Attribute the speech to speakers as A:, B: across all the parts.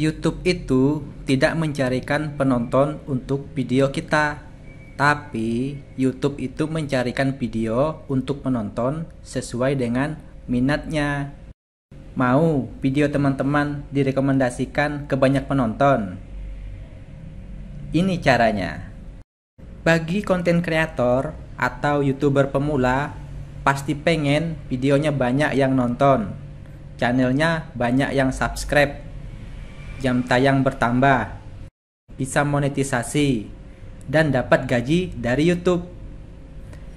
A: YouTube itu tidak mencarikan penonton untuk video kita, tapi YouTube itu mencarikan video untuk penonton sesuai dengan minatnya. Mau video teman-teman direkomendasikan ke banyak penonton? Ini caranya. Bagi konten kreator atau YouTuber pemula, pasti pengen videonya banyak yang nonton, channelnya banyak yang subscribe, jam tayang bertambah, bisa monetisasi, dan dapat gaji dari YouTube.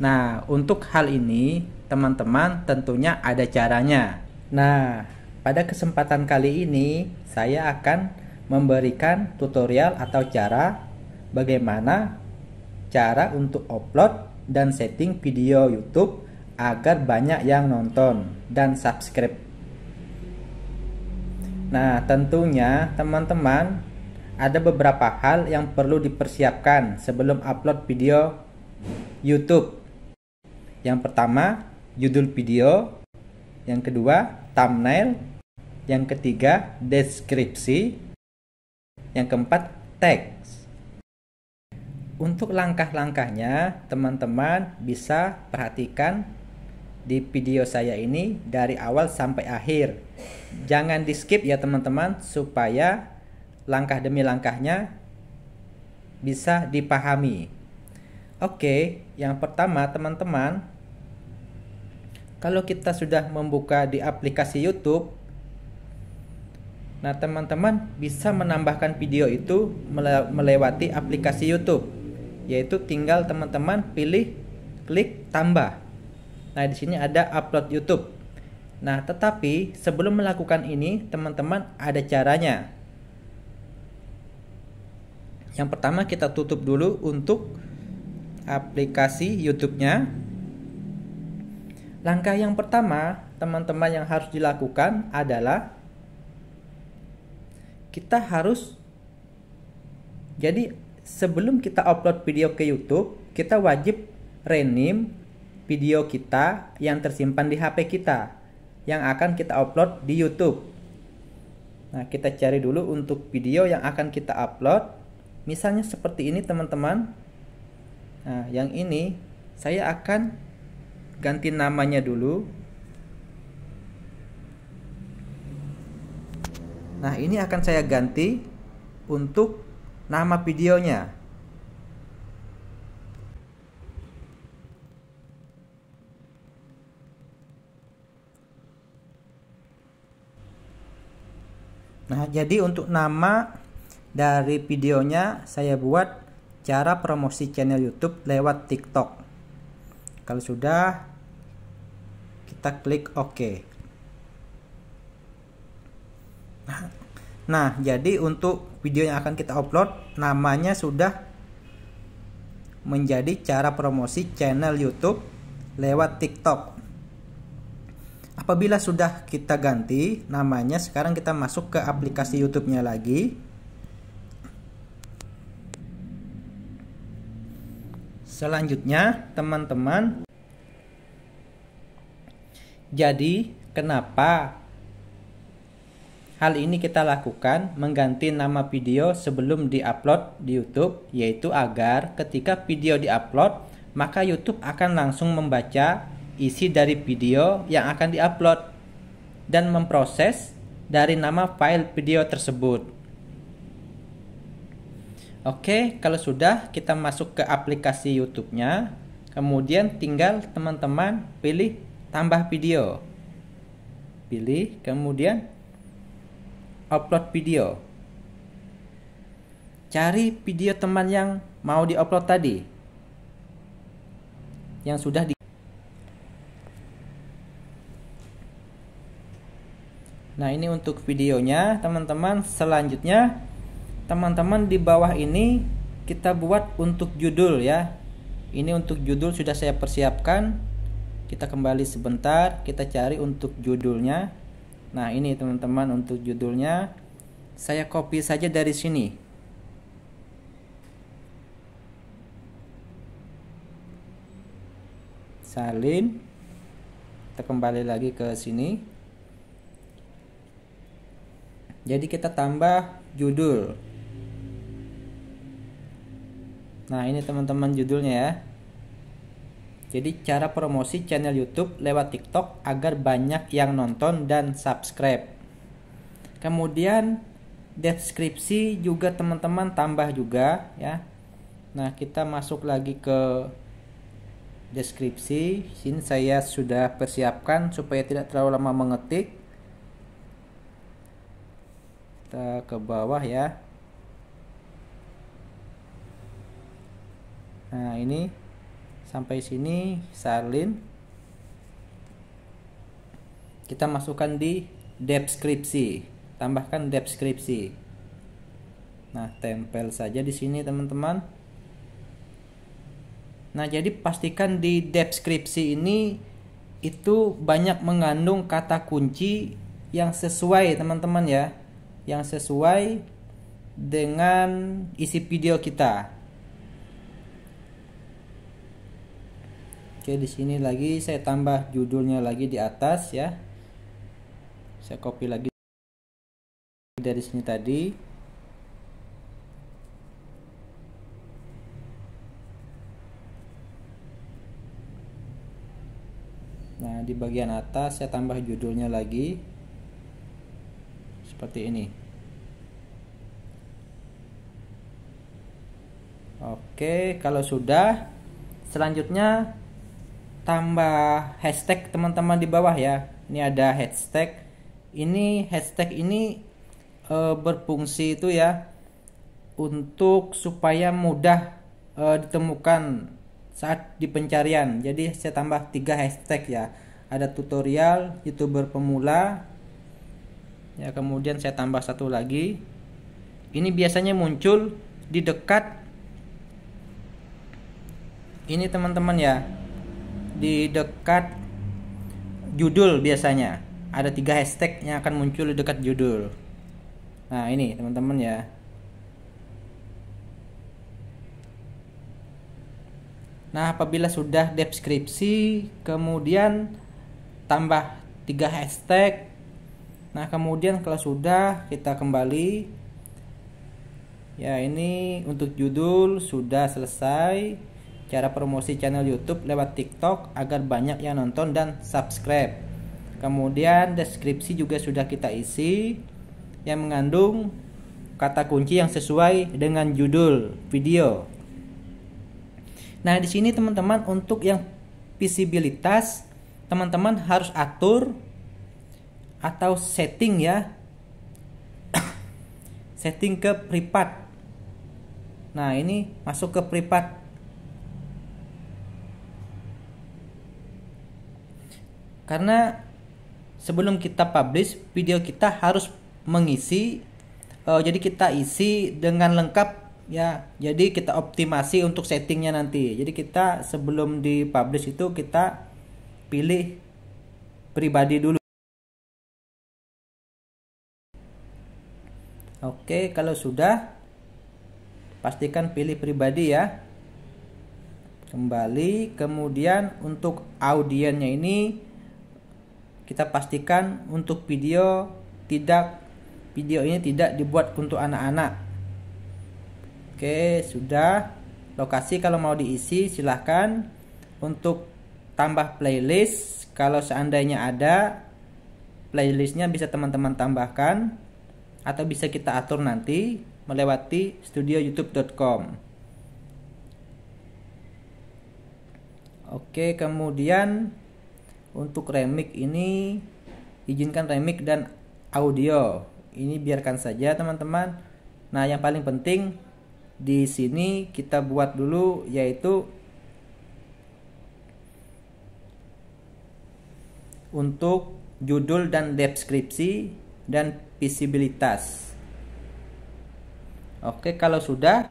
A: Nah, untuk hal ini, teman-teman tentunya ada caranya. Nah, pada kesempatan kali ini, saya akan memberikan tutorial atau cara bagaimana cara untuk upload dan setting video YouTube agar banyak yang nonton dan subscribe. Nah, tentunya teman-teman ada beberapa hal yang perlu dipersiapkan sebelum upload video YouTube. Yang pertama, judul video. Yang kedua, thumbnail. Yang ketiga, deskripsi. Yang keempat, teks. Untuk langkah-langkahnya, teman-teman bisa perhatikan di video saya ini dari awal sampai akhir Jangan di skip ya teman-teman supaya langkah demi langkahnya bisa dipahami. Oke, yang pertama teman-teman, kalau kita sudah membuka di aplikasi YouTube, nah teman-teman bisa menambahkan video itu melewati aplikasi YouTube, yaitu tinggal teman-teman pilih klik tambah. Nah, di sini ada upload YouTube. Nah, tetapi sebelum melakukan ini, teman-teman ada caranya. Yang pertama kita tutup dulu untuk aplikasi YouTube-nya. Langkah yang pertama, teman-teman yang harus dilakukan adalah kita harus jadi sebelum kita upload video ke YouTube, kita wajib rename video kita yang tersimpan di HP kita yang akan kita upload di YouTube. Nah, kita cari dulu untuk video yang akan kita upload. Misalnya seperti ini, teman-teman. Nah, yang ini saya akan ganti namanya dulu. Nah, ini akan saya ganti untuk nama videonya. Nah, jadi untuk nama dari videonya saya buat cara promosi channel YouTube lewat TikTok. Kalau sudah kita klik OK. Nah, nah, jadi untuk video yang akan kita upload namanya sudah menjadi cara promosi channel YouTube lewat TikTok apabila sudah kita ganti namanya sekarang kita masuk ke aplikasi YouTube-nya lagi selanjutnya teman-teman jadi kenapa Hal ini kita lakukan mengganti nama video sebelum diupload di YouTube, yaitu agar ketika video diupload, maka YouTube akan langsung membaca isi dari video yang akan diupload dan memproses dari nama file video tersebut. Oke, kalau sudah kita masuk ke aplikasi YouTube-nya. Kemudian tinggal teman-teman pilih tambah video. Pilih, kemudian upload video. Cari video teman yang mau diupload tadi. Yang sudah di Nah, ini untuk videonya, teman-teman. Selanjutnya, teman-teman di bawah ini kita buat untuk judul ya. Ini untuk judul sudah saya persiapkan. Kita kembali sebentar, kita cari untuk judulnya. Nah, ini teman-teman untuk judulnya. Saya copy saja dari sini. Salin. Kita kembali lagi ke sini. Jadi kita tambah judul. Nah, ini teman-teman judulnya ya. Jadi cara promosi channel YouTube lewat TikTok agar banyak yang nonton dan subscribe. Kemudian deskripsi juga teman-teman tambah juga ya. Nah, kita masuk lagi ke deskripsi. Sini saya sudah persiapkan supaya tidak terlalu lama mengetik kita ke bawah ya nah ini sampai sini salin kita masukkan di deskripsi tambahkan deskripsi nah tempel saja di sini teman-teman nah jadi pastikan di deskripsi ini itu banyak mengandung kata kunci yang sesuai teman-teman ya yang sesuai dengan isi video kita. Oke, di sini lagi saya tambah judulnya lagi di atas ya. Saya copy lagi dari sini tadi. Nah, di bagian atas saya tambah judulnya lagi seperti ini oke kalau sudah selanjutnya tambah hashtag teman-teman di bawah ya ini ada hashtag ini hashtag ini e, berfungsi itu ya untuk supaya mudah e, ditemukan saat di pencarian jadi saya tambah tiga hashtag ya ada tutorial youtuber pemula ya kemudian saya tambah satu lagi ini biasanya muncul di dekat ini teman-teman ya di dekat judul biasanya ada tiga hashtag yang akan muncul di dekat judul nah ini teman-teman ya Nah, apabila sudah deskripsi, kemudian tambah tiga hashtag, Nah, kemudian kalau sudah kita kembali Ya, ini untuk judul sudah selesai cara promosi channel YouTube lewat TikTok agar banyak yang nonton dan subscribe. Kemudian deskripsi juga sudah kita isi yang mengandung kata kunci yang sesuai dengan judul video. Nah, di sini teman-teman untuk yang visibilitas teman-teman harus atur atau setting ya setting ke privat nah ini masuk ke privat karena sebelum kita publish video kita harus mengisi uh, jadi kita isi dengan lengkap ya jadi kita optimasi untuk settingnya nanti jadi kita sebelum di publish itu kita pilih pribadi dulu Oke, kalau sudah pastikan pilih pribadi ya. Kembali, kemudian untuk audiennya ini kita pastikan untuk video tidak video ini tidak dibuat untuk anak-anak. Oke, sudah. Lokasi kalau mau diisi silahkan untuk tambah playlist kalau seandainya ada playlistnya bisa teman-teman tambahkan atau bisa kita atur nanti melewati studioyoutube.com Oke kemudian untuk remix ini izinkan remix dan audio ini biarkan saja teman-teman nah yang paling penting di sini kita buat dulu yaitu untuk judul dan deskripsi dan visibilitas. Oke, kalau sudah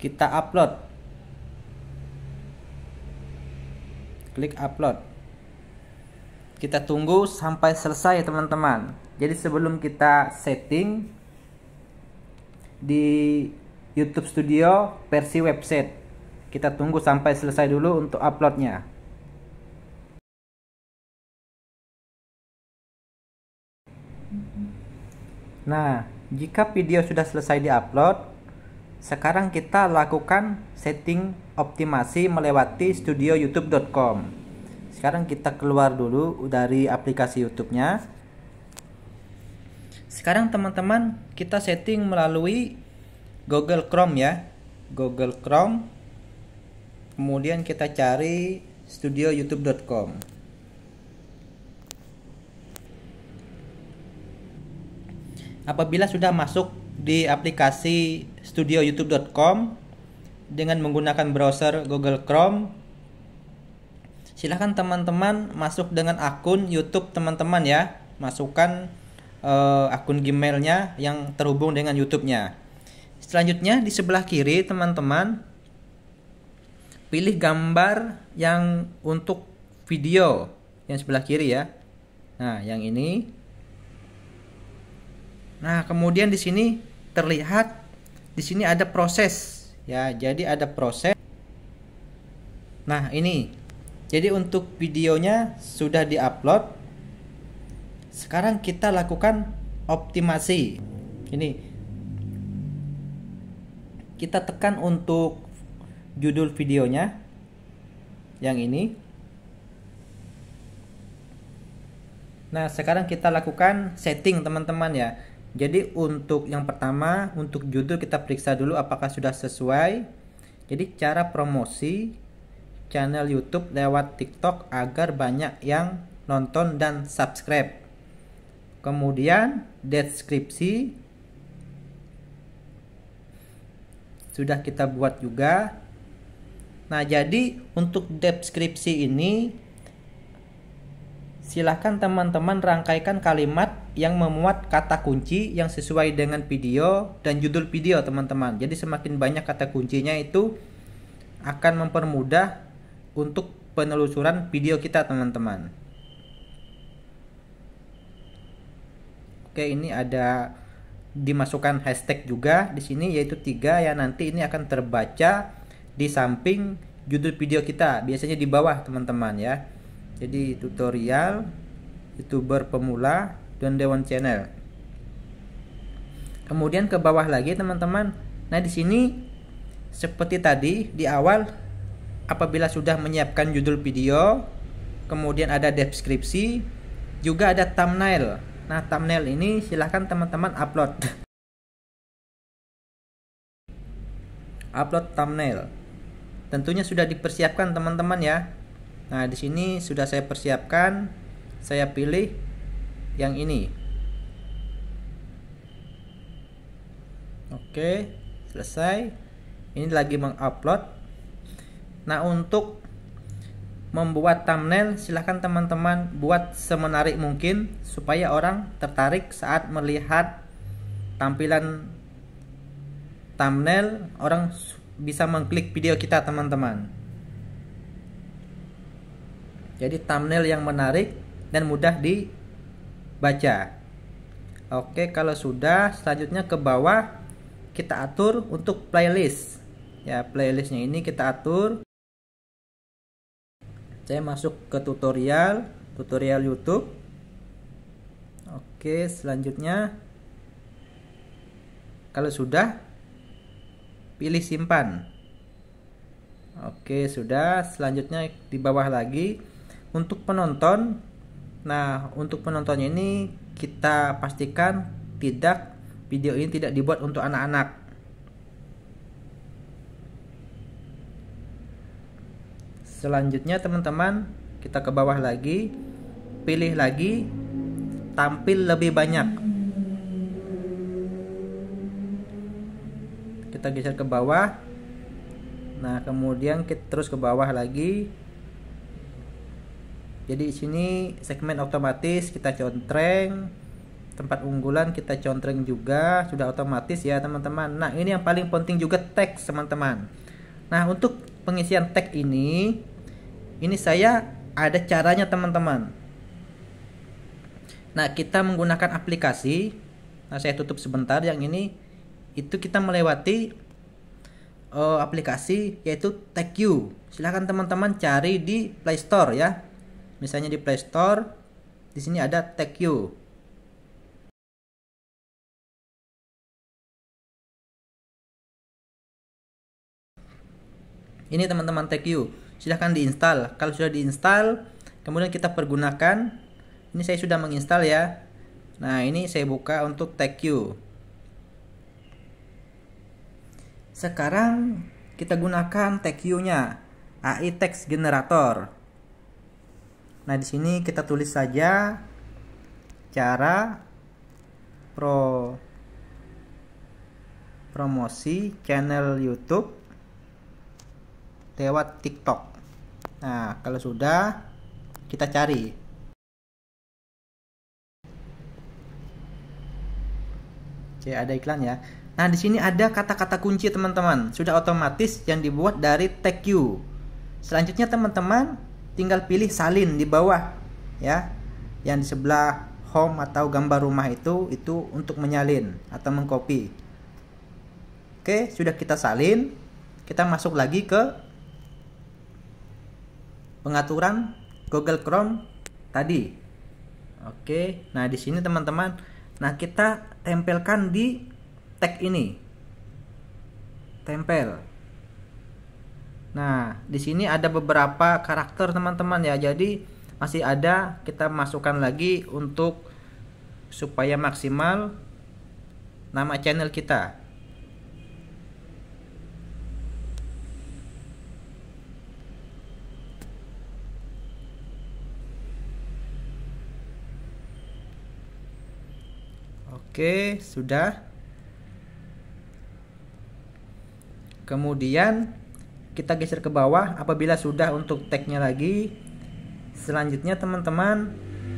A: kita upload. Klik upload. Kita tunggu sampai selesai teman-teman. Jadi sebelum kita setting di YouTube Studio versi website, kita tunggu sampai selesai dulu untuk uploadnya. Nah, jika video sudah selesai diupload, sekarang kita lakukan setting optimasi melewati studio youtube.com. Sekarang kita keluar dulu dari aplikasi YouTube-nya. Sekarang teman-teman, kita setting melalui Google Chrome ya. Google Chrome. Kemudian kita cari studio youtube.com. apabila sudah masuk di aplikasi studio youtube.com dengan menggunakan browser Google Chrome silahkan teman-teman masuk dengan akun YouTube teman-teman ya masukkan uh, akun Gmailnya yang terhubung dengan YouTube-nya selanjutnya di sebelah kiri teman-teman pilih gambar yang untuk video yang sebelah kiri ya nah yang ini Nah, kemudian di sini terlihat di sini ada proses ya. Jadi ada proses. Nah, ini. Jadi untuk videonya sudah diupload. Sekarang kita lakukan optimasi. Ini. Kita tekan untuk judul videonya yang ini. Nah, sekarang kita lakukan setting teman-teman ya. Jadi untuk yang pertama, untuk judul kita periksa dulu apakah sudah sesuai. Jadi cara promosi channel YouTube lewat TikTok agar banyak yang nonton dan subscribe. Kemudian deskripsi sudah kita buat juga. Nah, jadi untuk deskripsi ini silahkan teman-teman rangkaikan kalimat yang memuat kata kunci yang sesuai dengan video dan judul video teman-teman. Jadi semakin banyak kata kuncinya itu akan mempermudah untuk penelusuran video kita teman-teman. Oke, ini ada dimasukkan hashtag juga di sini yaitu tiga ya nanti ini akan terbaca di samping judul video kita biasanya di bawah teman-teman ya jadi tutorial youtuber pemula dan dewan channel kemudian ke bawah lagi teman-teman nah di sini seperti tadi di awal apabila sudah menyiapkan judul video kemudian ada deskripsi juga ada thumbnail nah thumbnail ini silahkan teman-teman upload upload thumbnail tentunya sudah dipersiapkan teman-teman ya Nah, di sini sudah saya persiapkan. Saya pilih yang ini. Oke, selesai. Ini lagi mengupload. Nah, untuk membuat thumbnail, silahkan teman-teman buat semenarik mungkin supaya orang tertarik saat melihat tampilan thumbnail, orang bisa mengklik video kita, teman-teman. Jadi thumbnail yang menarik dan mudah dibaca. Oke, kalau sudah selanjutnya ke bawah kita atur untuk playlist. Ya, playlistnya ini kita atur. Saya masuk ke tutorial, tutorial YouTube. Oke, selanjutnya kalau sudah pilih simpan. Oke, sudah. Selanjutnya di bawah lagi untuk penonton nah untuk penontonnya ini kita pastikan tidak video ini tidak dibuat untuk anak-anak selanjutnya teman-teman kita ke bawah lagi pilih lagi tampil lebih banyak kita geser ke bawah nah kemudian kita terus ke bawah lagi jadi di sini segmen otomatis kita contreng tempat unggulan kita contreng juga sudah otomatis ya teman-teman nah ini yang paling penting juga tag teman-teman nah untuk pengisian tag ini ini saya ada caranya teman-teman nah kita menggunakan aplikasi nah saya tutup sebentar yang ini itu kita melewati uh, aplikasi yaitu TagU. silahkan teman-teman cari di Play Store ya Misalnya di Play Store, di sini ada you Ini teman-teman you silahkan diinstal. Kalau sudah diinstal, kemudian kita pergunakan. Ini saya sudah menginstal ya. Nah, ini saya buka untuk you Sekarang kita gunakan you nya AI Text Generator. Nah, di sini kita tulis saja cara pro promosi channel YouTube lewat TikTok. Nah, kalau sudah kita cari. Oke, ada iklan ya. Nah, di sini ada kata-kata kunci teman-teman. Sudah otomatis yang dibuat dari tag you. Selanjutnya teman-teman tinggal pilih salin di bawah ya yang di sebelah home atau gambar rumah itu itu untuk menyalin atau mengcopy oke sudah kita salin kita masuk lagi ke pengaturan Google Chrome tadi oke nah di sini teman-teman nah kita tempelkan di tag ini tempel Nah, di sini ada beberapa karakter teman-teman ya. Jadi masih ada kita masukkan lagi untuk supaya maksimal nama channel kita. Oke, sudah. Kemudian kita geser ke bawah apabila sudah untuk tagnya lagi selanjutnya teman-teman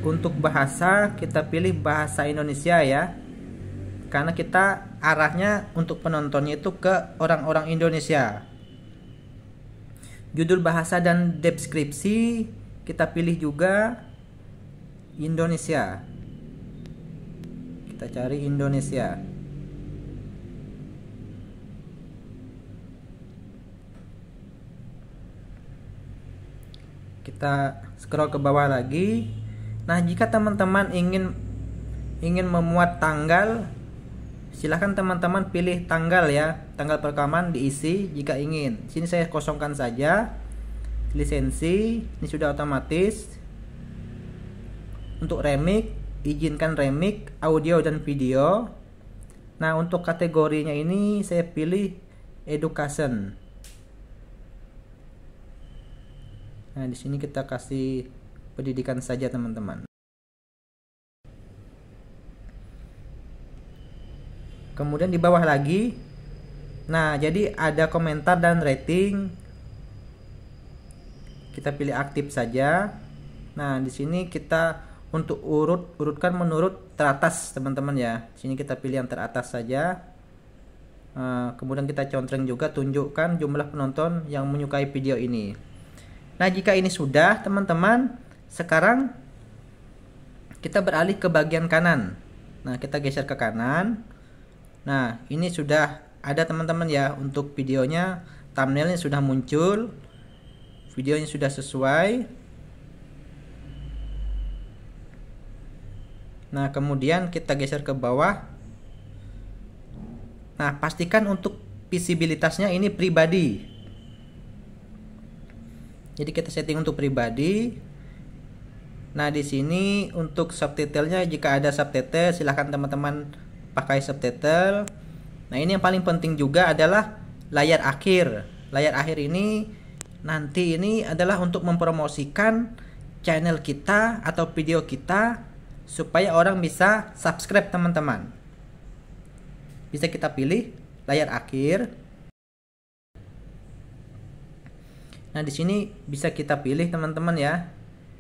A: untuk bahasa kita pilih bahasa Indonesia ya karena kita arahnya untuk penontonnya itu ke orang-orang Indonesia judul bahasa dan deskripsi kita pilih juga Indonesia kita cari Indonesia kita scroll ke bawah lagi nah jika teman-teman ingin ingin memuat tanggal silahkan teman-teman pilih tanggal ya tanggal perekaman diisi jika ingin sini saya kosongkan saja lisensi ini sudah otomatis untuk remix izinkan remix audio dan video nah untuk kategorinya ini saya pilih education Nah, di sini kita kasih pendidikan saja teman-teman. Kemudian di bawah lagi. Nah, jadi ada komentar dan rating. Kita pilih aktif saja. Nah, di sini kita untuk urut urutkan menurut teratas teman-teman ya. Di sini kita pilih yang teratas saja. Eh, kemudian kita contreng juga tunjukkan jumlah penonton yang menyukai video ini. Nah, jika ini sudah, teman-teman, sekarang kita beralih ke bagian kanan. Nah, kita geser ke kanan. Nah, ini sudah ada teman-teman ya untuk videonya, thumbnailnya sudah muncul. Videonya sudah sesuai. Nah, kemudian kita geser ke bawah. Nah, pastikan untuk visibilitasnya ini pribadi jadi kita setting untuk pribadi nah di sini untuk subtitlenya jika ada subtitle silahkan teman-teman pakai subtitle nah ini yang paling penting juga adalah layar akhir layar akhir ini nanti ini adalah untuk mempromosikan channel kita atau video kita supaya orang bisa subscribe teman-teman bisa kita pilih layar akhir Nah, di sini bisa kita pilih teman-teman ya.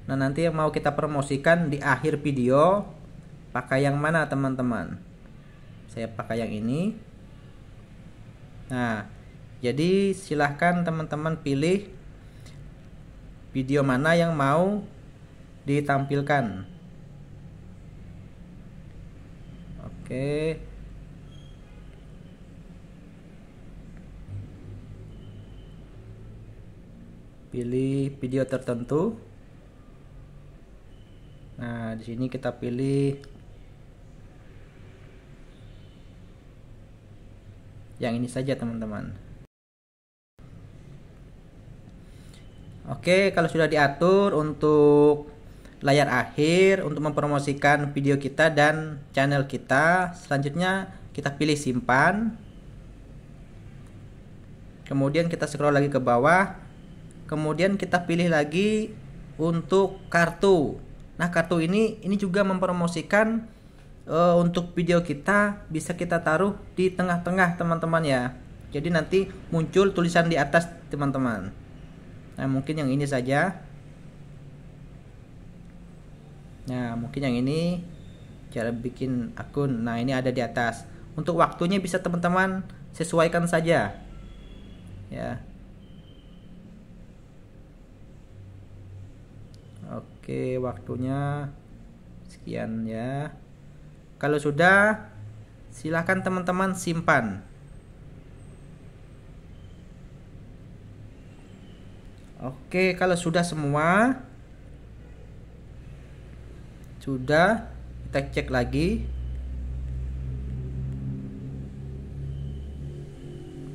A: Nah, nanti yang mau kita promosikan di akhir video pakai yang mana teman-teman? Saya pakai yang ini. Nah, jadi silahkan teman-teman pilih video mana yang mau ditampilkan. Oke. pilih video tertentu. Nah, di sini kita pilih yang ini saja, teman-teman. Oke, kalau sudah diatur untuk layar akhir untuk mempromosikan video kita dan channel kita, selanjutnya kita pilih simpan. Kemudian kita scroll lagi ke bawah, Kemudian kita pilih lagi untuk kartu. Nah, kartu ini ini juga mempromosikan e, untuk video kita bisa kita taruh di tengah-tengah teman-teman ya. Jadi nanti muncul tulisan di atas teman-teman. Nah, mungkin yang ini saja. Nah, mungkin yang ini cara bikin akun. Nah, ini ada di atas. Untuk waktunya bisa teman-teman sesuaikan saja. Ya. Oke, waktunya sekian ya. Kalau sudah, silahkan teman-teman simpan. Oke, kalau sudah semua, sudah kita cek lagi.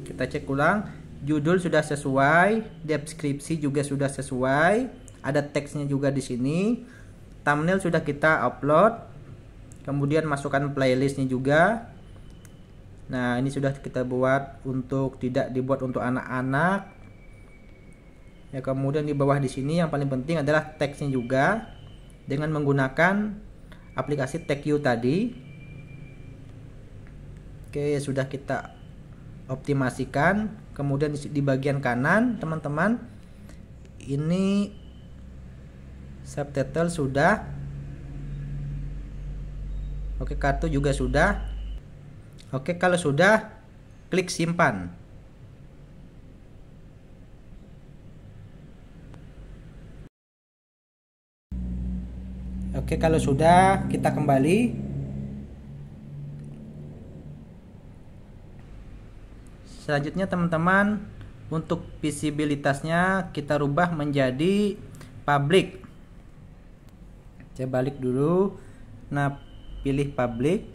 A: Kita cek ulang, judul sudah sesuai, deskripsi juga sudah sesuai ada teksnya juga di sini thumbnail sudah kita upload kemudian masukkan playlistnya juga nah ini sudah kita buat untuk tidak dibuat untuk anak-anak ya kemudian di bawah di sini yang paling penting adalah teksnya juga dengan menggunakan aplikasi TechU tadi oke sudah kita optimasikan kemudian di bagian kanan teman-teman ini subtitle sudah oke kartu juga sudah oke kalau sudah klik simpan oke kalau sudah kita kembali selanjutnya teman-teman untuk visibilitasnya kita rubah menjadi public saya balik dulu nah pilih public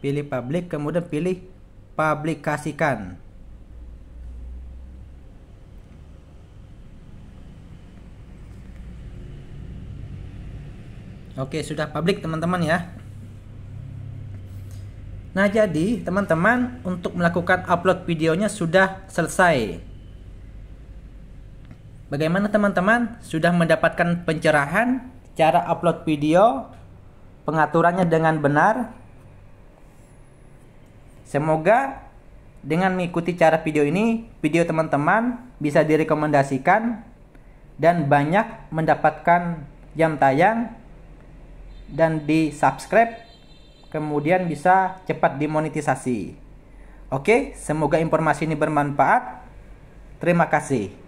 A: pilih public kemudian pilih publikasikan Oke, sudah publik teman-teman ya. Nah, jadi teman-teman untuk melakukan upload videonya sudah selesai. Bagaimana teman-teman? Sudah mendapatkan pencerahan? cara upload video, pengaturannya dengan benar. Semoga dengan mengikuti cara video ini, video teman-teman bisa direkomendasikan dan banyak mendapatkan jam tayang dan di subscribe kemudian bisa cepat dimonetisasi. Oke, semoga informasi ini bermanfaat. Terima kasih.